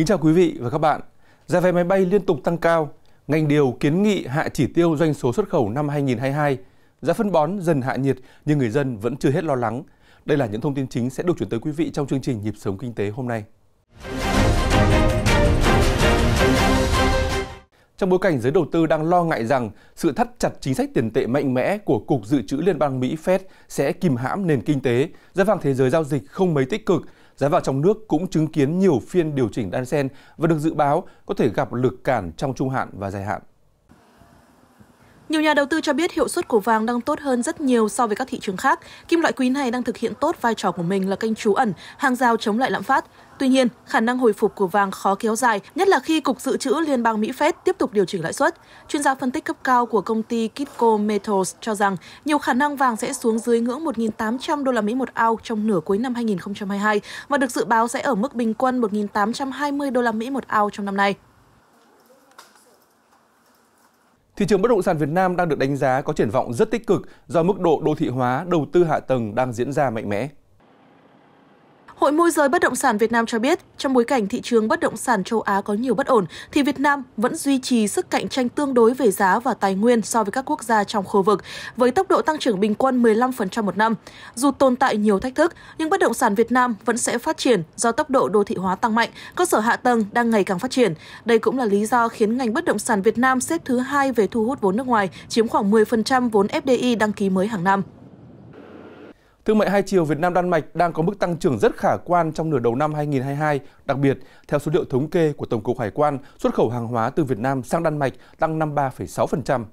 Kính chào quý vị và các bạn. Giá vé máy bay liên tục tăng cao, ngành điều kiến nghị hạ chỉ tiêu doanh số xuất khẩu năm 2022. Giá phân bón dần hạ nhiệt nhưng người dân vẫn chưa hết lo lắng. Đây là những thông tin chính sẽ được chuyển tới quý vị trong chương trình Nhịp sống kinh tế hôm nay. Trong bối cảnh giới đầu tư đang lo ngại rằng sự thắt chặt chính sách tiền tệ mạnh mẽ của Cục Dự trữ Liên bang Mỹ Fed sẽ kìm hãm nền kinh tế, giá vàng thế giới giao dịch không mấy tích cực giá vàng trong nước cũng chứng kiến nhiều phiên điều chỉnh đan sen và được dự báo có thể gặp lực cản trong trung hạn và dài hạn nhiều nhà đầu tư cho biết hiệu suất của vàng đang tốt hơn rất nhiều so với các thị trường khác. Kim loại quý này đang thực hiện tốt vai trò của mình là kênh trú ẩn, hàng rào chống lại lạm phát. Tuy nhiên, khả năng hồi phục của vàng khó kéo dài, nhất là khi Cục Dự trữ Liên bang Mỹ Fed tiếp tục điều chỉnh lãi suất. Chuyên gia phân tích cấp cao của công ty Kitco Metals cho rằng nhiều khả năng vàng sẽ xuống dưới ngưỡng 1.800 đô la Mỹ một ao trong nửa cuối năm 2022 và được dự báo sẽ ở mức bình quân 1.820 đô la Mỹ một ao trong năm nay. Thị trường bất động sản Việt Nam đang được đánh giá có triển vọng rất tích cực do mức độ đô thị hóa, đầu tư hạ tầng đang diễn ra mạnh mẽ. Hội môi giới bất động sản Việt Nam cho biết, trong bối cảnh thị trường bất động sản châu Á có nhiều bất ổn, thì Việt Nam vẫn duy trì sức cạnh tranh tương đối về giá và tài nguyên so với các quốc gia trong khu vực, với tốc độ tăng trưởng bình quân 15% một năm. Dù tồn tại nhiều thách thức, nhưng bất động sản Việt Nam vẫn sẽ phát triển do tốc độ đô thị hóa tăng mạnh, cơ sở hạ tầng đang ngày càng phát triển. Đây cũng là lý do khiến ngành bất động sản Việt Nam xếp thứ hai về thu hút vốn nước ngoài, chiếm khoảng 10% vốn FDI đăng ký mới hàng năm. Thương mại hai chiều Việt Nam Đan Mạch đang có mức tăng trưởng rất khả quan trong nửa đầu năm 2022, đặc biệt theo số liệu thống kê của Tổng cục Hải quan, xuất khẩu hàng hóa từ Việt Nam sang Đan Mạch tăng 53,6%.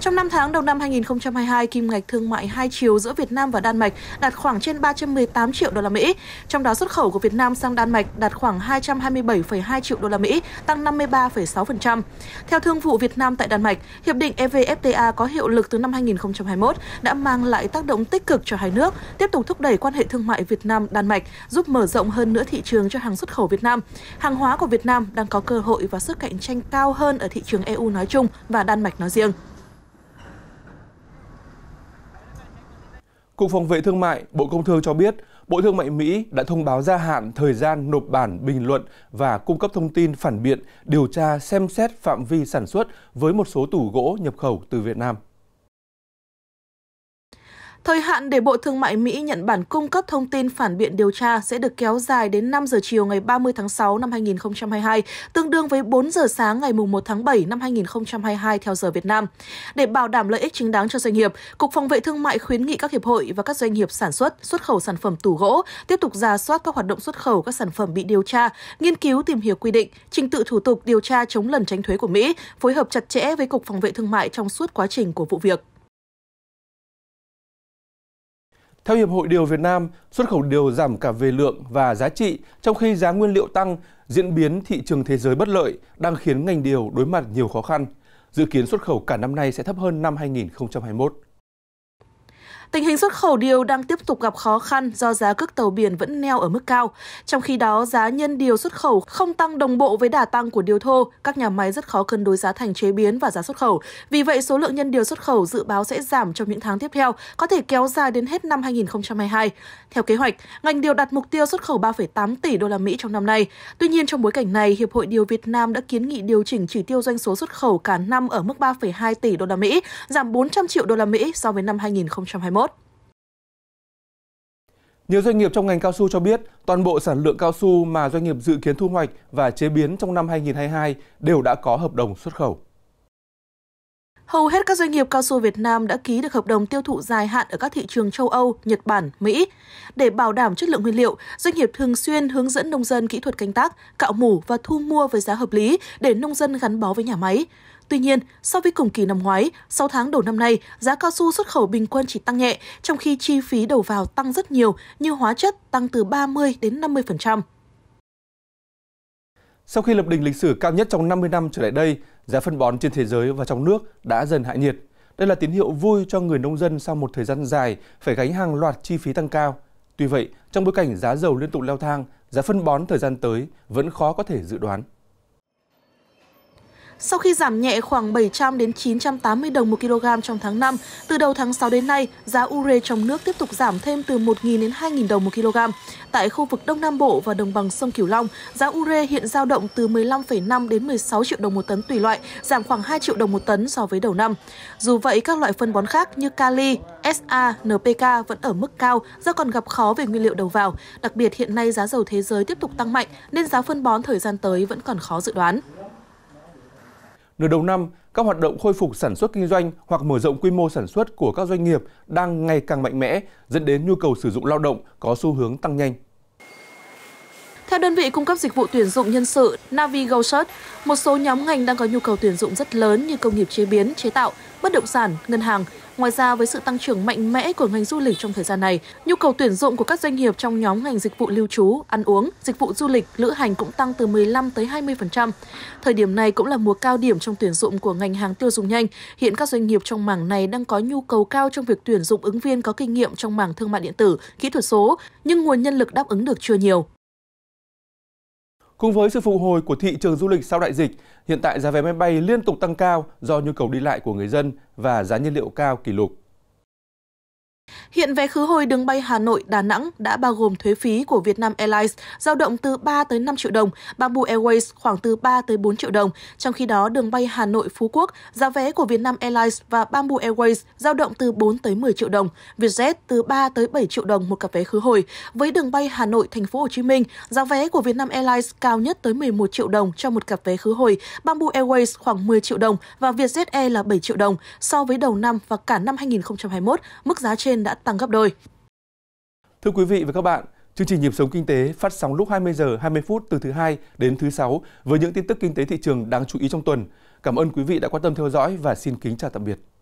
Trong 5 tháng đầu năm 2022, kim ngạch thương mại hai chiều giữa Việt Nam và Đan Mạch đạt khoảng trên 318 triệu đô la Mỹ, trong đó xuất khẩu của Việt Nam sang Đan Mạch đạt khoảng 227,2 triệu đô la Mỹ, tăng 53,6%. Theo Thương vụ Việt Nam tại Đan Mạch, hiệp định EVFTA có hiệu lực từ năm 2021 đã mang lại tác động tích cực cho hai nước, tiếp tục thúc đẩy quan hệ thương mại Việt Nam Đan Mạch, giúp mở rộng hơn nữa thị trường cho hàng xuất khẩu Việt Nam. Hàng hóa của Việt Nam đang có cơ hội và sức cạnh tranh cao hơn ở thị trường EU nói chung và Đan Mạch nói riêng. Cục Phòng vệ Thương mại, Bộ Công Thương cho biết, Bộ Thương mại Mỹ đã thông báo gia hạn thời gian nộp bản bình luận và cung cấp thông tin phản biện, điều tra xem xét phạm vi sản xuất với một số tủ gỗ nhập khẩu từ Việt Nam. Thời hạn để Bộ Thương mại Mỹ nhận bản cung cấp thông tin phản biện điều tra sẽ được kéo dài đến 5 giờ chiều ngày 30 tháng 6 năm 2022, tương đương với 4 giờ sáng ngày 1 tháng 7 năm 2022 theo giờ Việt Nam. Để bảo đảm lợi ích chính đáng cho doanh nghiệp, Cục Phòng vệ Thương mại khuyến nghị các hiệp hội và các doanh nghiệp sản xuất, xuất khẩu sản phẩm tủ gỗ tiếp tục ra soát các hoạt động xuất khẩu các sản phẩm bị điều tra, nghiên cứu tìm hiểu quy định, trình tự thủ tục điều tra chống lần tránh thuế của Mỹ, phối hợp chặt chẽ với Cục Phòng vệ Thương mại trong suốt quá trình của vụ việc. Theo Hiệp hội Điều Việt Nam, xuất khẩu điều giảm cả về lượng và giá trị, trong khi giá nguyên liệu tăng, diễn biến thị trường thế giới bất lợi đang khiến ngành điều đối mặt nhiều khó khăn. Dự kiến xuất khẩu cả năm nay sẽ thấp hơn năm 2021. Tình hình xuất khẩu điều đang tiếp tục gặp khó khăn do giá cước tàu biển vẫn neo ở mức cao. Trong khi đó, giá nhân điều xuất khẩu không tăng đồng bộ với đà tăng của điều thô, các nhà máy rất khó cân đối giá thành chế biến và giá xuất khẩu. Vì vậy, số lượng nhân điều xuất khẩu dự báo sẽ giảm trong những tháng tiếp theo, có thể kéo dài đến hết năm 2022. Theo kế hoạch, ngành điều đặt mục tiêu xuất khẩu 3,8 tỷ đô la Mỹ trong năm nay. Tuy nhiên, trong bối cảnh này, Hiệp hội điều Việt Nam đã kiến nghị điều chỉnh chỉ tiêu doanh số xuất khẩu cả năm ở mức 3,2 tỷ đô la Mỹ, giảm 400 triệu đô la Mỹ so với năm 2021. Nhiều doanh nghiệp trong ngành cao su cho biết toàn bộ sản lượng cao su mà doanh nghiệp dự kiến thu hoạch và chế biến trong năm 2022 đều đã có hợp đồng xuất khẩu. Hầu hết các doanh nghiệp cao su Việt Nam đã ký được hợp đồng tiêu thụ dài hạn ở các thị trường châu Âu, Nhật Bản, Mỹ. Để bảo đảm chất lượng nguyên liệu, doanh nghiệp thường xuyên hướng dẫn nông dân kỹ thuật canh tác, cạo mủ và thu mua với giá hợp lý để nông dân gắn bó với nhà máy. Tuy nhiên, so với cùng kỳ năm ngoái, 6 tháng đầu năm nay, giá cao su xuất khẩu bình quân chỉ tăng nhẹ, trong khi chi phí đầu vào tăng rất nhiều như hóa chất tăng từ 30 đến 50%. Sau khi lập đỉnh lịch sử cao nhất trong 50 năm trở lại đây, giá phân bón trên thế giới và trong nước đã dần hạ nhiệt. Đây là tín hiệu vui cho người nông dân sau một thời gian dài phải gánh hàng loạt chi phí tăng cao. Tuy vậy, trong bối cảnh giá dầu liên tục leo thang, giá phân bón thời gian tới vẫn khó có thể dự đoán. Sau khi giảm nhẹ khoảng 700 đến 980 đồng một kg trong tháng 5, từ đầu tháng 6 đến nay, giá ure trong nước tiếp tục giảm thêm từ 1.000 đến 2.000 đồng một kg. Tại khu vực Đông Nam Bộ và đồng bằng sông Cửu Long, giá ure hiện giao động từ 15,5 đến 16 triệu đồng một tấn tùy loại, giảm khoảng 2 triệu đồng một tấn so với đầu năm. Dù vậy, các loại phân bón khác như kali, SA, NPK vẫn ở mức cao do còn gặp khó về nguyên liệu đầu vào. Đặc biệt hiện nay giá dầu thế giới tiếp tục tăng mạnh nên giá phân bón thời gian tới vẫn còn khó dự đoán nửa đầu năm, các hoạt động khôi phục sản xuất kinh doanh hoặc mở rộng quy mô sản xuất của các doanh nghiệp đang ngày càng mạnh mẽ, dẫn đến nhu cầu sử dụng lao động có xu hướng tăng nhanh. Theo đơn vị cung cấp dịch vụ tuyển dụng nhân sự Navigo một số nhóm ngành đang có nhu cầu tuyển dụng rất lớn như công nghiệp chế biến, chế tạo, bất động sản, ngân hàng. Ngoài ra, với sự tăng trưởng mạnh mẽ của ngành du lịch trong thời gian này, nhu cầu tuyển dụng của các doanh nghiệp trong nhóm ngành dịch vụ lưu trú, ăn uống, dịch vụ du lịch, lữ hành cũng tăng từ 15 tới 20%. Thời điểm này cũng là mùa cao điểm trong tuyển dụng của ngành hàng tiêu dùng nhanh. Hiện các doanh nghiệp trong mảng này đang có nhu cầu cao trong việc tuyển dụng ứng viên có kinh nghiệm trong mảng thương mại điện tử, kỹ thuật số, nhưng nguồn nhân lực đáp ứng được chưa nhiều. Cùng với sự phục hồi của thị trường du lịch sau đại dịch, hiện tại giá vé máy bay liên tục tăng cao do nhu cầu đi lại của người dân và giá nhiên liệu cao kỷ lục. Hiện vé khứ hồi đường bay Hà Nội, Đà Nẵng đã bao gồm thuế phí của Vietnam Airlines dao động từ 3 tới 5 triệu đồng, Bamboo Airways khoảng từ 3 tới 4 triệu đồng. Trong khi đó, đường bay Hà Nội Phú Quốc, giá vé của Vietnam Airlines và Bamboo Airways dao động từ 4 tới 10 triệu đồng, Vietjet từ 3 tới 7 triệu đồng một cặp vé khứ hồi. Với đường bay Hà Nội Thành phố Hồ Chí Minh, giá vé của Vietnam Airlines cao nhất tới 11 triệu đồng cho một cặp vé khứ hồi, Bamboo Airways khoảng 10 triệu đồng và Vietjet Air là 7 triệu đồng. So với đầu năm và cả năm 2021, mức giá trên nhiên đã tăng gấp đôi. Thưa quý vị và các bạn, chương trình Nhịp sống kinh tế phát sóng lúc 20 giờ 20 phút từ thứ hai đến thứ sáu với những tin tức kinh tế thị trường đáng chú ý trong tuần. Cảm ơn quý vị đã quan tâm theo dõi và xin kính chào tạm biệt.